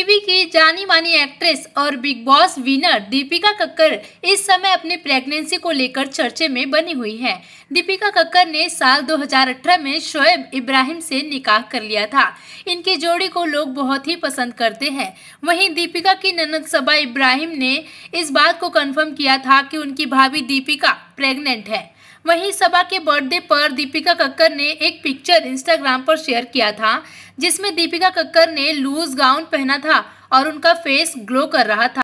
TV की जानी मानी एक्ट्रेस और Bigg Boss winner Dipika Kakar इस समय अपनी प्रेगनेंसी को लेकर चर्चे में बनी हुई हैं। दीपिका कक्कर ने साल 2018 में शोएब इब्राहिम से निकाह कर लिया था इनकी जोड़ी को लोग बहुत ही पसंद करते हैं वहीं दीपिका की ननद सबा इब्राहिम ने इस बात को कंफर्म किया था कि उनकी भाभी दीपिका प्रेगनेंट है वहीं सबा के बर्थडे पर दीपिका कक्कर ने एक पिक्चर इंस्टाग्राम पर शेयर किया था जिसमें दीपिका कक्कर ने लूज गाउन पहना था और उनका फेस ग्लो कर रहा था